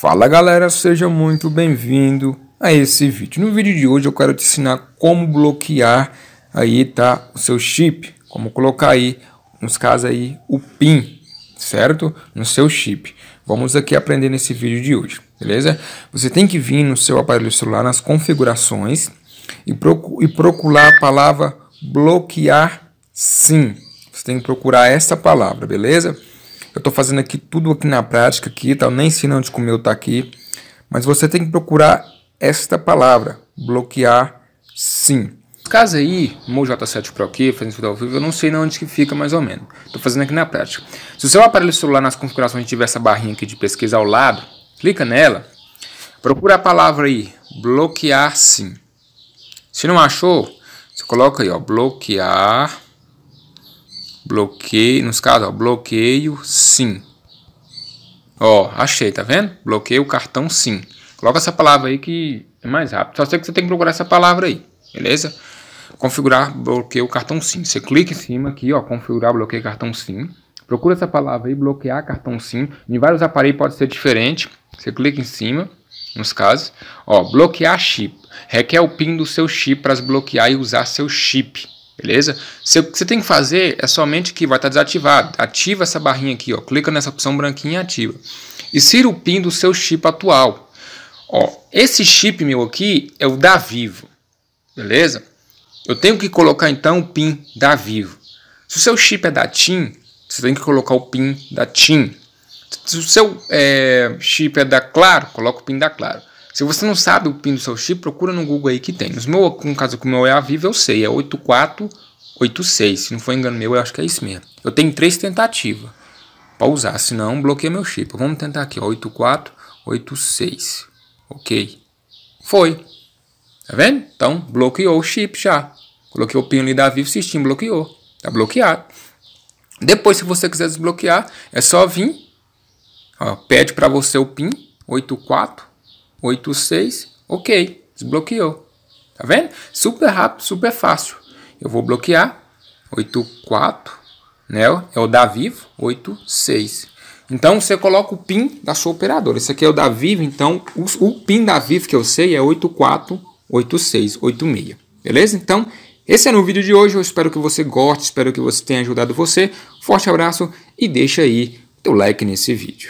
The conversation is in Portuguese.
Fala galera, seja muito bem-vindo a esse vídeo. No vídeo de hoje eu quero te ensinar como bloquear aí tá o seu chip, como colocar aí nos casos aí o PIN, certo? No seu chip. Vamos aqui aprender nesse vídeo de hoje, beleza? Você tem que vir no seu aparelho celular nas configurações e, procu e procurar a palavra bloquear sim. Você tem que procurar essa palavra, beleza? Eu estou fazendo aqui tudo aqui na prática, aqui, tá? nem ensinando onde como eu tá aqui. Mas você tem que procurar esta palavra, bloquear sim. Caso aí, meu J7 Pro aqui, fazendo isso ao vivo, eu não sei onde que fica mais ou menos. Estou fazendo aqui na prática. Se o seu aparelho celular nas configurações tiver essa barrinha aqui de pesquisa ao lado, clica nela, procura a palavra aí, bloquear sim. Se não achou, você coloca aí, ó, bloquear bloqueio, nos casos, ó, bloqueio sim. Ó, achei, tá vendo? Bloqueio cartão sim. Coloca essa palavra aí que é mais rápido. Só sei que você tem que procurar essa palavra aí, beleza? Configurar bloqueio cartão sim. Você clica em cima aqui, ó, configurar bloqueio cartão sim. Procura essa palavra aí, bloquear cartão SIM. Em vários aparelhos pode ser diferente. Você clica em cima, nos casos. Ó, bloquear chip. Requer o PIN do seu chip para bloquear e usar seu chip. Beleza? Se, o que você tem que fazer é somente que vai estar tá desativado. Ativa essa barrinha aqui, ó. Clica nessa opção branquinha e ativa. E cira o PIN do seu chip atual. Ó, esse chip meu aqui é o da Vivo. Beleza? Eu tenho que colocar então o PIN da Vivo. Se o seu chip é da TIM, você tem que colocar o PIN da TIM. Se o seu é, chip é da Claro, coloca o PIN da Claro. Se você não sabe o PIN do seu chip, procura no Google aí que tem. No meu, no caso que o meu é a Vivo, eu sei, é 8486. Se não for engano meu, eu acho que é isso mesmo. Eu tenho três tentativas para usar, senão bloqueia meu chip. Vamos tentar aqui, 8486. Ok. Foi. Tá vendo? Então, bloqueou o chip já. Coloquei o PIN ali da Vivo assistindo, bloqueou. Tá bloqueado. Depois, se você quiser desbloquear, é só vir. Ó, pede para você o PIN 84 86, ok, desbloqueou. Tá vendo? Super rápido, super fácil. Eu vou bloquear 84, né? É o da Vivo 86. Então você coloca o PIN da sua operadora. Esse aqui é o da Vivo, então o, o PIN da Vivo que eu sei é 848686. Beleza? Então, esse é o vídeo de hoje. Eu espero que você goste, espero que você tenha ajudado você. Forte abraço e deixa aí teu like nesse vídeo.